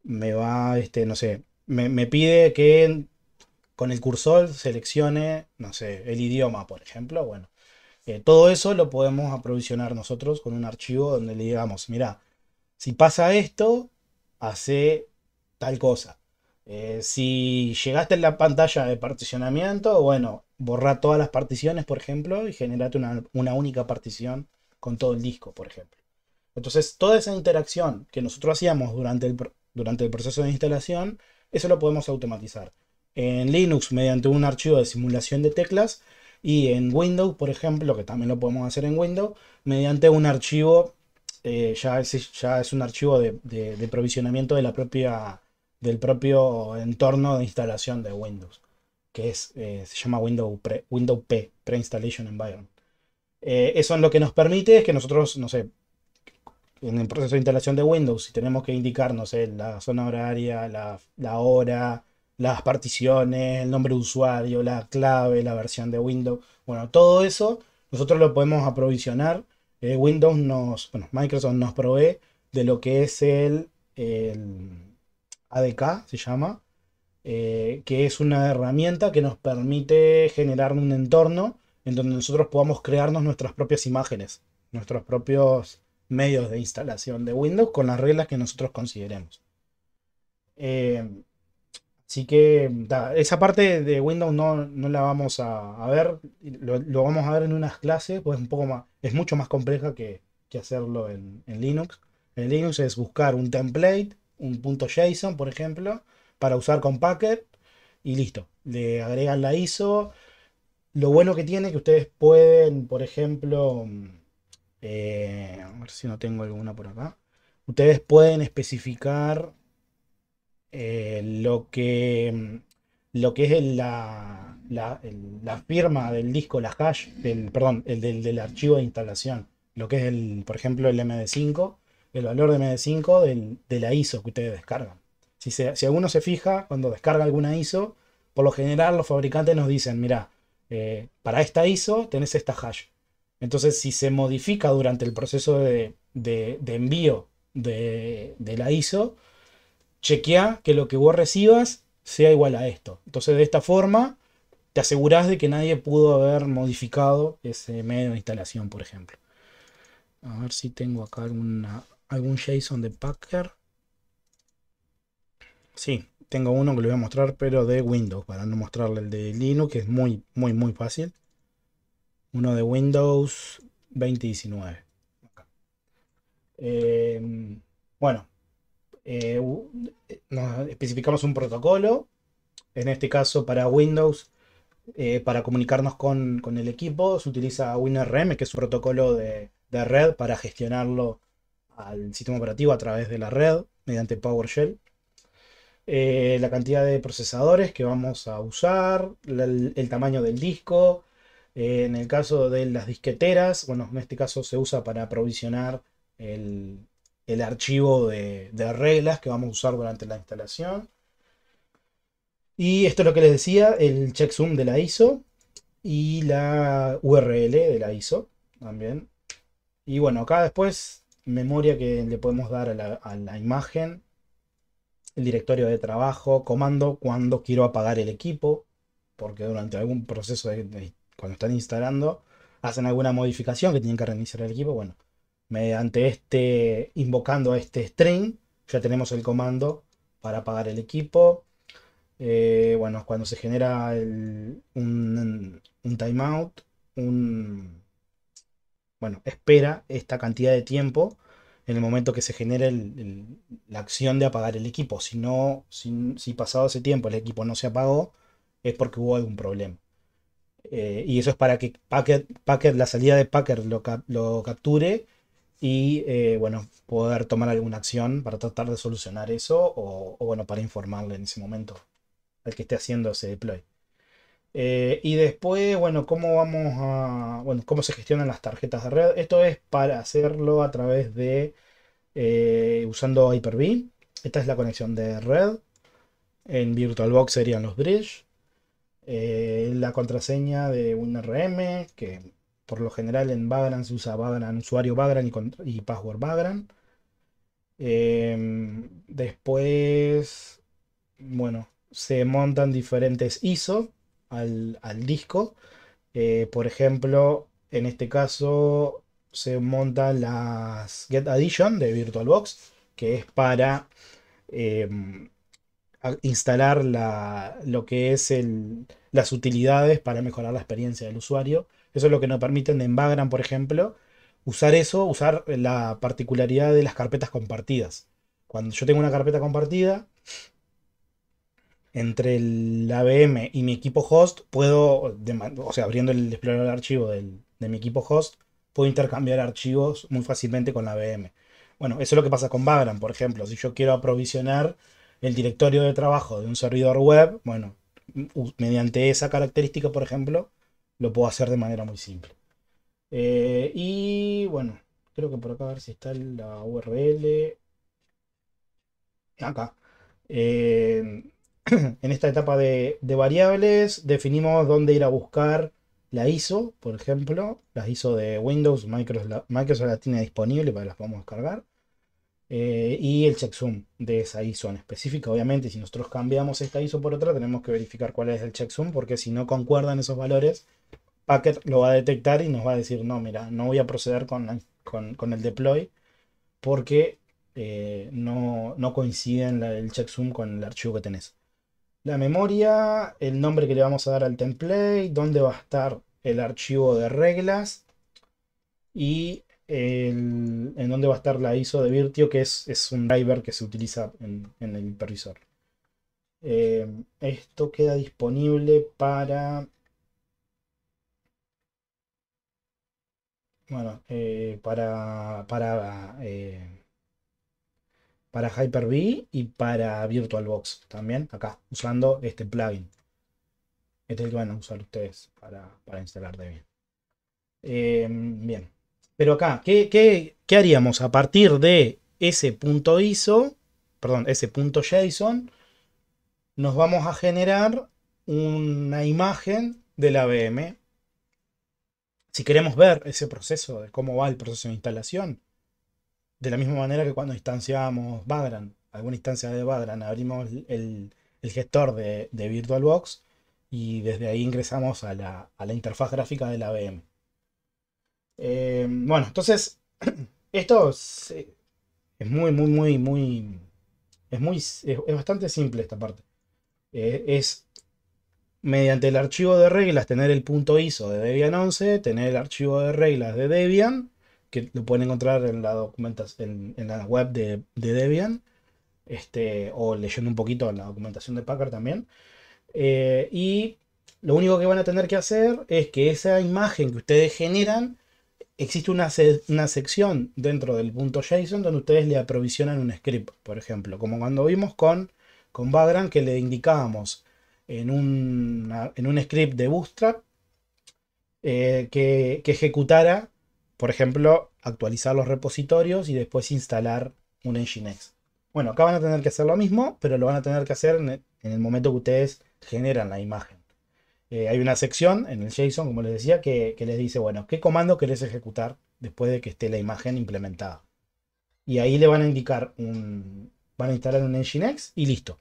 me va, este, no sé, me, pide que con el cursor seleccione, no sé, el idioma, por ejemplo. Bueno, eh, todo eso lo podemos aprovisionar nosotros con un archivo donde le digamos, mira, si pasa esto, hace tal cosa. Eh, si llegaste en la pantalla de particionamiento, bueno, borra todas las particiones, por ejemplo, y generate una, única partición con todo el disco, por ejemplo. Entonces, toda esa interacción que nosotros hacíamos durante durante el proceso de instalación, eso lo podemos automatizar. En Linux mediante un archivo de simulación de teclas y en Windows, por ejemplo, que también lo podemos hacer en Windows, mediante un archivo, eh, ya, es, ya, es, un archivo de, de, provisionamiento de la propia, del propio entorno de instalación de Windows, que es, eh, se llama Windows, P, Pre-Installation Environment. Eh, eso lo que nos permite es que nosotros, no sé, en el proceso de instalación de Windows, si tenemos que indicarnos la zona horaria, la, hora, las particiones, el nombre de usuario, la clave, la versión de Windows, bueno, todo eso nosotros lo podemos aprovisionar. Eh, Windows nos, bueno, Microsoft nos provee de lo que es el, el ADK, se llama, eh, que es una herramienta que nos permite generar un entorno en donde nosotros podamos crearnos nuestras propias imágenes, nuestros propios medios de instalación de Windows con las reglas que nosotros consideremos. Eh, así que esa parte de Windows no, la vamos a, ver, lo, vamos a ver en unas clases, pues un poco más, es mucho más compleja que, hacerlo en, Linux. En Linux es buscar un template, un punto .json, por ejemplo, para usar con Packer y listo. Le agregan la ISO. Lo bueno que tiene es que ustedes pueden, por ejemplo, eh, a ver si no tengo alguna por acá. Ustedes pueden especificar eh, lo, que, mm, lo que es la, firma del disco, la hash, del, perdón, el del, archivo de instalación. Lo que es, el, por ejemplo, el MD5, el valor de MD5 del, de la ISO que ustedes descargan. Si, si alguno se fija, cuando descarga alguna ISO, por lo general los fabricantes nos dicen, mira, eh, para esta ISO tenés esta hash. Entonces, si se modifica durante el proceso de, envío de, la ISO, chequea que lo que vos recibas sea igual a esto. Entonces, de esta forma, te asegurás de que nadie pudo haber modificado ese medio de instalación, por ejemplo. A ver si tengo acá algún JSON de Packer. Sí, tengo uno que le voy a mostrar, pero de Windows, para no mostrarle el de Linux, que es muy, muy, muy fácil uno de Windows 2019. Em, bueno, eh, eh, nos especificamos un protocolo, en este caso para Windows, eh, para comunicarnos con, el equipo, se utiliza WinRM, que es un protocolo de, red para gestionarlo al sistema operativo a través de la red mediante PowerShell. la cantidad de procesadores que vamos a usar, el tamaño del disco, en el caso de las disqueteras, bueno, en este caso se usa para provisionar el, archivo de, reglas que vamos a usar durante la instalación. Y esto es lo que les decía, el checksum de la ISO y la URL de la ISO también. Y bueno, acá después memoria que le podemos dar a la, imagen, el directorio de trabajo, comando cuando quiero apagar el equipo, porque durante algún proceso de, de cuando están instalando, hacen alguna modificación que tienen que reiniciar el equipo. Bueno, mediante este, invocando a este string, ya tenemos el comando para apagar el equipo. Eh, bueno, cuando se genera un, timeout, bueno, espera esta cantidad de tiempo en el momento que se genere la acción de apagar el equipo. Si no, si, si pasado ese tiempo el equipo no se apagó, es porque hubo algún problema. Eh, y eso es para que la salida de Packer lo, capture y eh, bueno, poder tomar alguna acción para tratar de solucionar eso o, bueno, para informarle en ese momento al que esté haciendo ese deploy. Eh, y después, bueno, cómo vamos a. Bueno, cómo se gestionan las tarjetas de red. Esto es para hacerlo a través de. usando Hyper-V. Esta es la conexión de red. En VirtualBox serían los bridge. Eh, la contraseña de un RM, que por lo general en Vagrant se usa Vagrant, usuario Vagrant y, password Vagrant. Em, después, bueno, se montan diferentes ISO al, disco. Eh, por ejemplo, en este caso se montan las Get Addition de VirtualBox, que es para em, instalar lo que es las utilidades para mejorar la experiencia del usuario. Eso es lo que nos permiten en Vagrant, por ejemplo, usar eso, usar la particularidad de las carpetas compartidas. Cuando yo tengo una carpeta compartida, entre el ABM y mi equipo host, puedo, o sea, abriendo el explorador de archivo de mi equipo host, puedo intercambiar archivos muy fácilmente con la ABM. Bueno, eso es lo que pasa con Bagram, por ejemplo. Si yo quiero aprovisionar el directorio de trabajo de un servidor web, bueno, mediante esa característica, por ejemplo, lo puedo hacer de manera muy simple. Eh, y bueno, creo que por acá a ver si está la URL. Acá. Eh, en esta etapa de, variables definimos dónde ir a buscar la ISO, por ejemplo, las ISO de Windows, Microsoft, Microsoft la tiene disponible para que las a descargar. Eh, y el checksum de esa ISO en específica. Obviamente, si nosotros cambiamos esta ISO por otra, tenemos que verificar cuál es el checksum, porque si no concuerdan esos valores, Packet lo va a detectar y nos va a decir, no, mira, no voy a proceder con, el deploy porque eh, no, coincide coinciden el checksum con el archivo que tenés. La memoria, el nombre que le vamos a dar al template, dónde va a estar el archivo de reglas y en dónde va a estar la ISO de Virtio, que es, es un driver que se utiliza en, el hipervisor. Eh, esto queda disponible para... Bueno, eh, para, para, eh, para Hyper-V y para VirtualBox también, acá, usando este plugin. Este es el que van a usar ustedes para, para instalar Debian. bien. Pero acá, ¿qué, haríamos? A partir de ese punto ISO, perdón, ese punto JSON, nos vamos a generar una imagen de la VM. Si queremos ver ese proceso, de cómo va el proceso de instalación, de la misma manera que cuando instanciamos Vagrant, alguna instancia de Vagrant, abrimos el, gestor de, VirtualBox y desde ahí ingresamos a la, a la interfaz gráfica de la VM. Eh, bueno, entonces, esto es, muy, muy, muy, muy... Es, muy, bastante simple esta parte. Eh, es mediante el archivo de reglas tener el punto ISO de Debian 11, tener el archivo de reglas de Debian, que lo pueden encontrar en la, en, la web de, Debian, este, o leyendo un poquito en la documentación de packer también. Eh, y lo único que van a tener que hacer es que esa imagen que ustedes generan existe una, sección dentro del punto JSON donde ustedes le aprovisionan un script, por ejemplo, como cuando vimos con, con Vagrant que le indicábamos en un, script de Bootstrap eh, que, ejecutara, por ejemplo, actualizar los repositorios y después instalar un Nginx. Bueno, acá van a tener que hacer lo mismo, pero lo van a tener que hacer en el momento que ustedes generan la imagen. Eh, hay una sección en el JSON, como les decía, que, les dice, bueno, ¿qué comando querés ejecutar después de que esté la imagen implementada? Y ahí le van a indicar un... Van a instalar un Nginx y listo.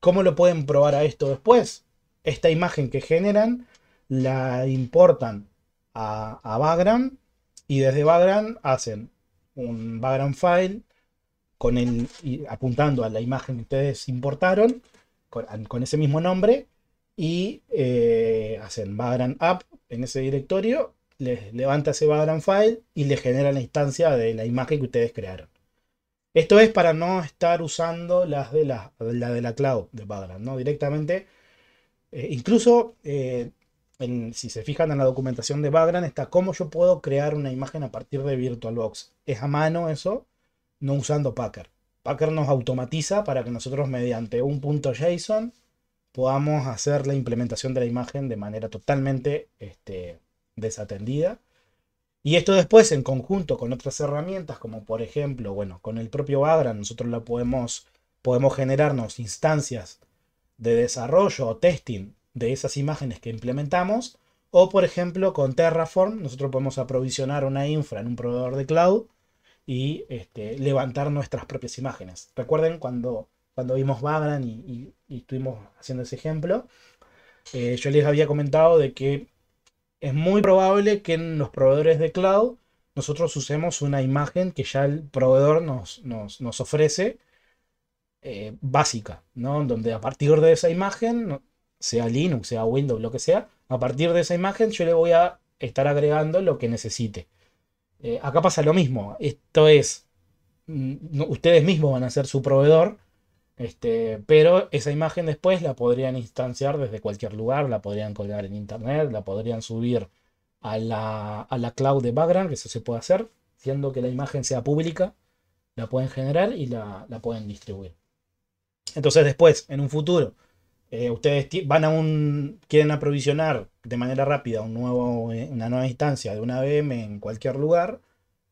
¿Cómo lo pueden probar a esto después? Esta imagen que generan la importan a, a y desde Bagram hacen un Bagram file con apuntando a la imagen que ustedes importaron con ese mismo nombre y eh, hacen vagrant app en ese directorio, les levanta ese vagrant file y le genera la instancia de la imagen que ustedes crearon. Esto es para no estar usando las de la, de la cloud de vagrant, ¿no? Directamente, eh, incluso eh, si se fijan en la documentación de vagrant está cómo yo puedo crear una imagen a partir de VirtualBox. Es a mano eso, no usando Packer. Packer nos automatiza para que nosotros mediante un punto JSON podamos hacer la implementación de la imagen de manera totalmente este, desatendida. Y esto después, en conjunto con otras herramientas, como por ejemplo, bueno, con el propio Vagrant, nosotros la podemos, podemos generarnos instancias de desarrollo o testing de esas imágenes que implementamos. O por ejemplo, con Terraform, nosotros podemos aprovisionar una infra en un proveedor de cloud y este, levantar nuestras propias imágenes. Recuerden cuando cuando vimos Vagrant y, estuvimos haciendo ese ejemplo, eh, yo les había comentado de que es muy probable que en los proveedores de cloud nosotros usemos una imagen que ya el proveedor nos, ofrece eh, básica, ¿no? Donde a partir de esa imagen, sea Linux, sea Windows, lo que sea, a partir de esa imagen yo le voy a estar agregando lo que necesite. Eh, acá pasa lo mismo. Esto es, mm, ustedes mismos van a ser su proveedor este, pero esa imagen después la podrían instanciar desde cualquier lugar, la podrían colgar en internet, la podrían subir a la, cloud de background, que eso se puede hacer, siendo que la imagen sea pública, la pueden generar y la, pueden distribuir. Entonces después, en un futuro, eh, ustedes van a un, quieren aprovisionar de manera rápida eh, una nueva instancia de una VM en cualquier lugar,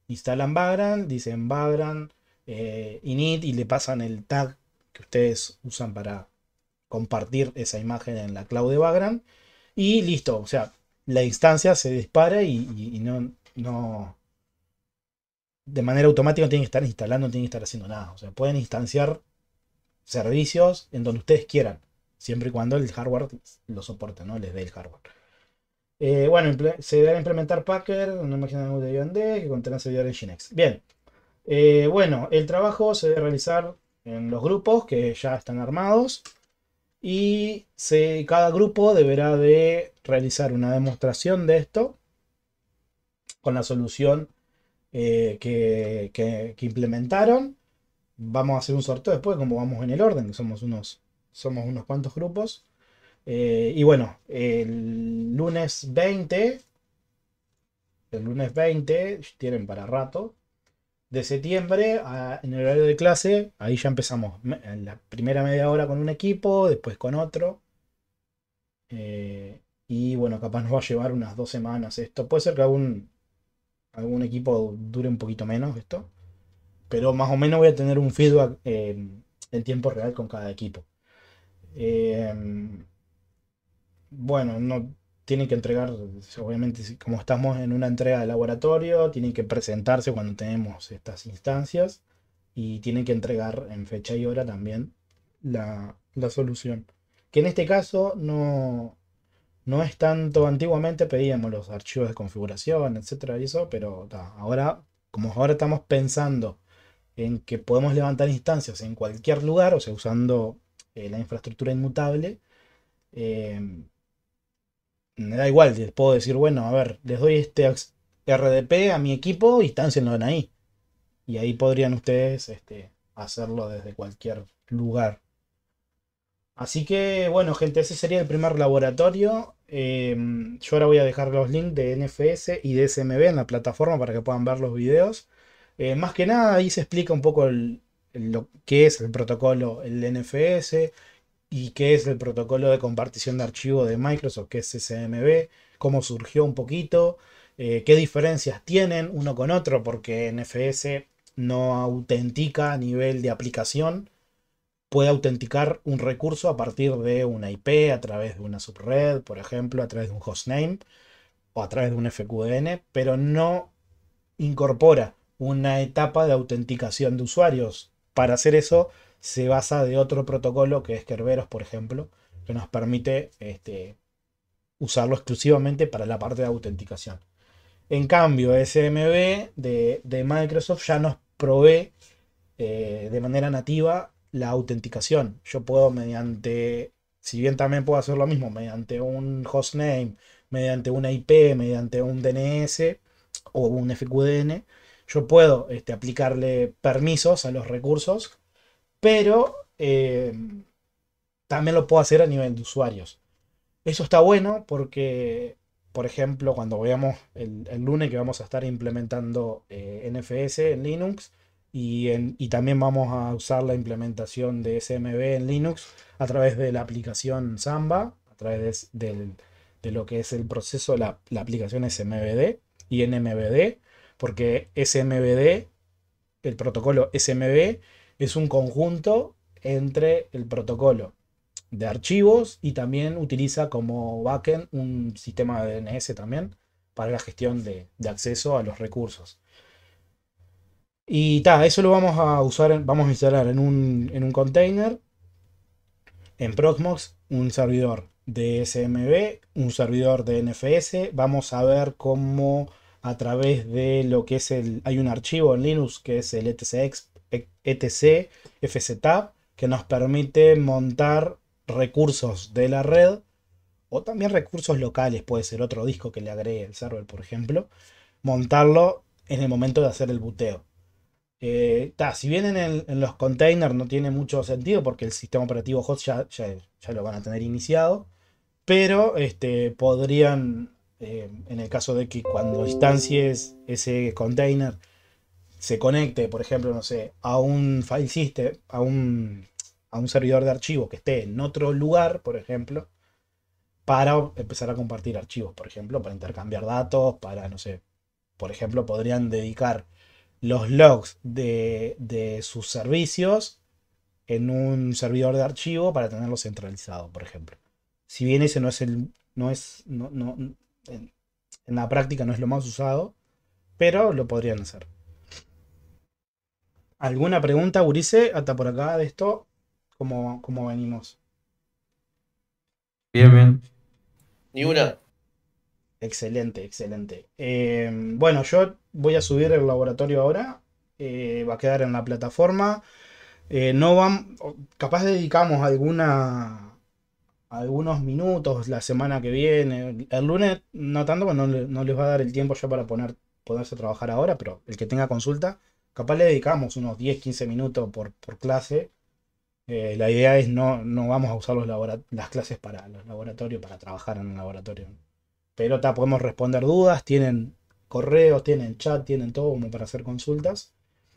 instalan background, dicen background eh, init y le pasan el tag que ustedes usan para compartir esa imagen en la cloud de Vagrant. Y listo, o sea, la instancia se dispara y, no, no, de manera automática no tienen que estar instalando, no tienen que estar haciendo nada. O sea, pueden instanciar servicios en donde ustedes quieran, siempre y cuando el hardware lo soporte, ¿no? Les dé el hardware. Eh, bueno, se debe implementar Packer, una imagen de IOND, que contenga servidores en Ginex. Bien. Eh, bueno, el trabajo se debe realizar en los grupos que ya están armados y cada grupo deberá de realizar una demostración de esto con la solución eh, que, implementaron. Vamos a hacer un sorteo después, como vamos en el orden, somos unos, somos unos cuantos grupos. Eh, y bueno, el lunes 20, el lunes 20 tienen para rato, de septiembre, en el horario de clase, ahí ya empezamos la primera media hora con un equipo, después con otro. Eh, y bueno, capaz nos va a llevar unas dos semanas esto. Puede ser que algún, algún equipo dure un poquito menos esto. Pero más o menos voy a tener un feedback en tiempo real con cada equipo. Eh, bueno, no, tienen que entregar, obviamente, como estamos en una entrega de laboratorio, tienen que presentarse cuando tenemos estas instancias y tienen que entregar en fecha y hora también la, solución. Que en este caso no, no es tanto, antiguamente pedíamos los archivos de configuración, etcétera, y eso, pero ahora, como ahora estamos pensando en que podemos levantar instancias en cualquier lugar, o sea, usando eh, la infraestructura inmutable, eh, me da igual, les puedo decir, bueno, a ver, les doy este RDP a mi equipo, y están en ahí. Y ahí podrían ustedes este, hacerlo desde cualquier lugar. Así que, bueno, gente, ese sería el primer laboratorio. Em, yo ahora voy a dejar los links de NFS y de SMB en la plataforma para que puedan ver los videos. Eh, más que nada, ahí se explica un poco lo que es el protocolo, el NFS, y qué es el protocolo de compartición de archivo de Microsoft, ¿Qué es SMB, cómo surgió un poquito, eh, qué diferencias tienen uno con otro, porque NFS no autentica a nivel de aplicación, puede autenticar un recurso a partir de una IP, a través de una subred, por ejemplo, a través de un hostname o a través de un FQDN, pero no incorpora una etapa de autenticación de usuarios. Para hacer eso, se basa de otro protocolo que es Kerberos, por ejemplo, que nos permite este, usarlo exclusivamente para la parte de autenticación. En cambio, SMB de, Microsoft ya nos provee eh, de manera nativa la autenticación. Yo puedo mediante, si bien también puedo hacer lo mismo, mediante un hostname, mediante una IP, mediante un DNS o un FQDN, yo puedo este, aplicarle permisos a los recursos pero eh, también lo puedo hacer a nivel de usuarios. Eso está bueno porque, por ejemplo, cuando veamos el, lunes que vamos a estar implementando eh, NFS en Linux y, también vamos a usar la implementación de SMB en Linux a través de la aplicación Samba, a través de, lo que es el proceso, la, la aplicación SMBD y NMBD, porque SMBD, el protocolo SMB, es un conjunto entre el protocolo de archivos y también utiliza como backend un sistema de DNS también para la gestión de, acceso a los recursos. Y ta, eso lo vamos a usar, vamos a instalar en un, en un container, en Proxmox, un servidor de SMB, un servidor de NFS. Vamos a ver cómo a través de lo que es el... Hay un archivo en Linux que es el etcx etc, fztab que nos permite montar recursos de la red o también recursos locales, puede ser otro disco que le agregue el server, por ejemplo, montarlo en el momento de hacer el buteo. Eh, si bien en, los containers no tiene mucho sentido porque el sistema operativo host ya, lo van a tener iniciado, pero este, podrían, eh, en el caso de que cuando instancies ese container se conecte, por ejemplo, no sé, a un file system, a un, a un servidor de archivo que esté en otro lugar, por ejemplo, para empezar a compartir archivos, por ejemplo, para intercambiar datos, para, no sé, por ejemplo, podrían dedicar los logs de, sus servicios en un servidor de archivo para tenerlo centralizado, por ejemplo. Si bien ese no es el, no es, en la práctica no es lo más usado, pero lo podrían hacer. ¿Alguna pregunta, Urice? Hasta por acá de esto, ¿cómo, venimos? Bien, bien. Mm. Ni una. Excelente, excelente. Eh, bueno, yo voy a subir el laboratorio ahora. Eh, va a quedar en la plataforma. Eh, no van, capaz dedicamos alguna, algunos minutos la semana que viene. El lunes no tanto, pues no, les va a dar el tiempo ya para poner, ponerse a trabajar ahora, pero el que tenga consulta Capaz le dedicamos unos 10, 15 minutos por, clase. Eh, la idea es no, no vamos a usar los las clases para los laboratorios, para trabajar en el laboratorio. Pero ta, podemos responder dudas, tienen correos, tienen chat, tienen todo como para hacer consultas.